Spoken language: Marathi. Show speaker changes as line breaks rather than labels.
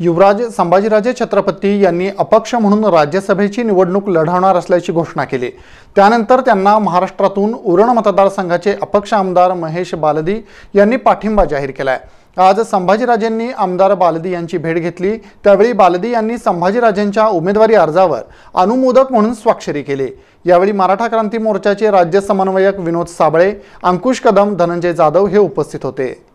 युवराज संभाजीराजे छत्रपती यांनी अपक्ष म्हणून राज्यसभेची निवडणूक लढवणार असल्याची घोषणा केली त्यानंतर त्यांना महाराष्ट्रातून उरण मतदारसंघाचे अपक्ष आमदार महेश बालदी यांनी पाठिंबा जाहीर केला आहे आज संभाजीराजेंनी आमदार बालदी यांची भेट घेतली त्यावेळी बालदी यांनी संभाजीराजेंच्या उमेदवारी अर्जावर अनुमोदक म्हणून स्वाक्षरी केली यावेळी मराठा क्रांती मोर्चाचे राज्य समन्वयक विनोद साबळे अंकुश कदम धनंजय जाधव हे उपस्थित होते